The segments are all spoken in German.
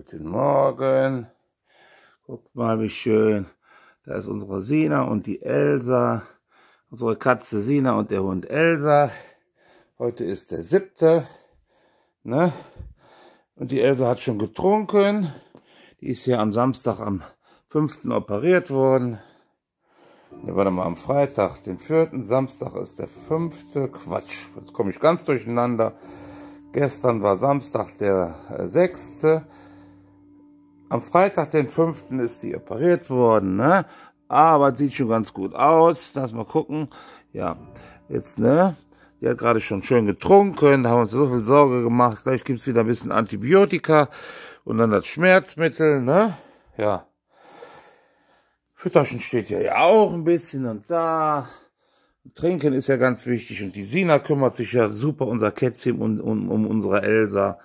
Guten Morgen. Guckt mal, wie schön. Da ist unsere Sina und die Elsa. Unsere Katze Sina und der Hund Elsa. Heute ist der siebte. Ne? Und die Elsa hat schon getrunken. Die ist hier am Samstag am fünften operiert worden. Ne, warte mal, am Freitag, den vierten. Samstag ist der fünfte. Quatsch, jetzt komme ich ganz durcheinander. Gestern war Samstag der äh, sechste am Freitag, den 5. ist sie operiert worden, ne? Aber sieht schon ganz gut aus. Lass mal gucken. Ja, jetzt, ne? Die hat gerade schon schön getrunken, haben uns so viel Sorge gemacht. Gleich gibt's wieder ein bisschen Antibiotika und dann das Schmerzmittel, ne? Ja. Fütterchen steht ja auch ein bisschen und da. Trinken ist ja ganz wichtig und die Sina kümmert sich ja super, unser Kätzchen, um, um, um unsere Elsa.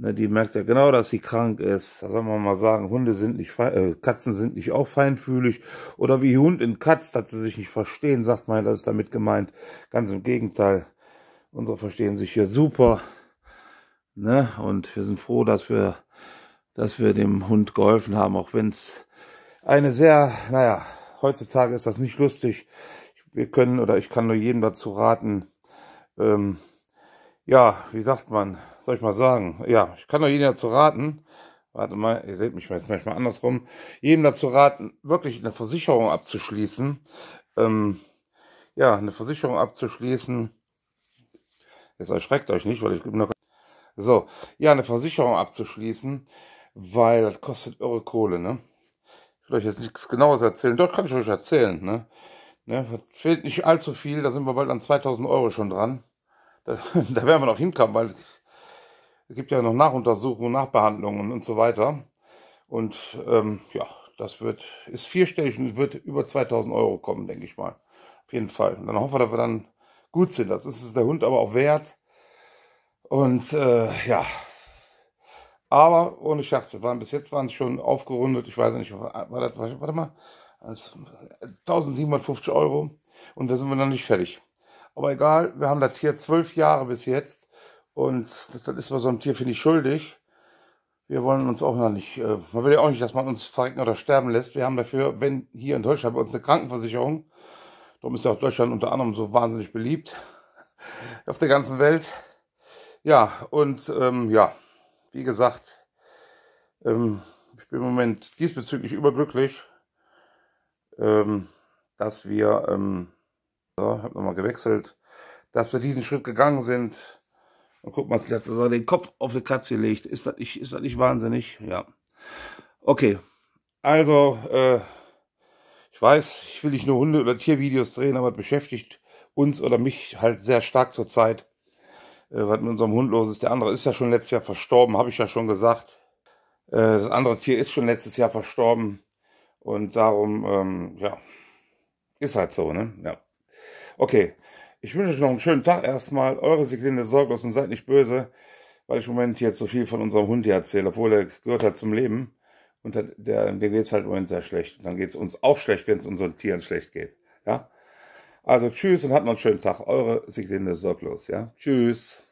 Ne, die merkt ja genau, dass sie krank ist. Da soll man mal sagen, Hunde sind nicht, fein, äh, Katzen sind nicht auch feinfühlig. Oder wie Hund in Katz, dass sie sich nicht verstehen, sagt man, das ist damit gemeint. Ganz im Gegenteil. Unsere verstehen sich hier super. Ne? Und wir sind froh, dass wir, dass wir dem Hund geholfen haben, auch wenn es eine sehr, naja, heutzutage ist das nicht lustig. Wir können oder ich kann nur jedem dazu raten, ähm, ja, wie sagt man, soll ich mal sagen, ja, ich kann doch jedem dazu raten, warte mal, ihr seht mich jetzt manchmal andersrum, jedem dazu raten, wirklich eine Versicherung abzuschließen, ähm, ja, eine Versicherung abzuschließen, jetzt erschreckt euch nicht, weil ich gebe noch, so, ja, eine Versicherung abzuschließen, weil das kostet eure Kohle, ne? Ich will euch jetzt nichts Genaues erzählen, doch kann ich euch erzählen, ne? ne? Fehlt nicht allzu viel, da sind wir bald an 2000 Euro schon dran. Da, da werden wir noch hinkommen, weil es gibt ja noch Nachuntersuchungen, Nachbehandlungen und so weiter. Und ähm, ja, das wird, ist vierstellig und wird über 2000 Euro kommen, denke ich mal. Auf jeden Fall. Und dann hoffen wir, dass wir dann gut sind. Das ist es der Hund aber auch wert. Und äh, ja, aber ohne Scherze, waren, bis jetzt waren es schon aufgerundet, ich weiß nicht, war das, warte mal, also 1750 äh, Euro und da sind wir noch nicht fertig. Aber egal, wir haben das Tier zwölf Jahre bis jetzt. Und das, das ist bei so einem Tier, finde ich, schuldig. Wir wollen uns auch noch nicht, äh, man will ja auch nicht, dass man uns verrecken oder sterben lässt. Wir haben dafür, wenn hier in Deutschland bei uns eine Krankenversicherung, darum ist ja auch Deutschland unter anderem so wahnsinnig beliebt auf der ganzen Welt. Ja, und ähm, ja, wie gesagt, ähm, ich bin im Moment diesbezüglich überglücklich, ähm, dass wir ähm, so, ne, habe nochmal gewechselt, dass wir diesen Schritt gegangen sind. Und guck mal, es hat so den Kopf auf die Katze gelegt. Ist das nicht, ist das nicht wahnsinnig? Ja. Okay. Also, äh, ich weiß, ich will nicht nur Hunde- oder Tiervideos drehen, aber es beschäftigt uns oder mich halt sehr stark zurzeit. Äh, was mit unserem Hund los ist. Der andere ist ja schon letztes Jahr verstorben, habe ich ja schon gesagt. Äh, das andere Tier ist schon letztes Jahr verstorben. Und darum, ähm, ja, ist halt so, ne? Ja. Okay, ich wünsche euch noch einen schönen Tag erstmal. Eure Siglinde sorglos und seid nicht böse, weil ich im Moment hier zu viel von unserem Hund hier erzähle, obwohl er gehört hat zum Leben. Und der, der, dem geht es halt im Moment sehr schlecht. Und dann geht es uns auch schlecht, wenn es unseren Tieren schlecht geht. Ja? Also tschüss und habt noch einen schönen Tag. Eure Siglinde sorglos. Ja? Tschüss.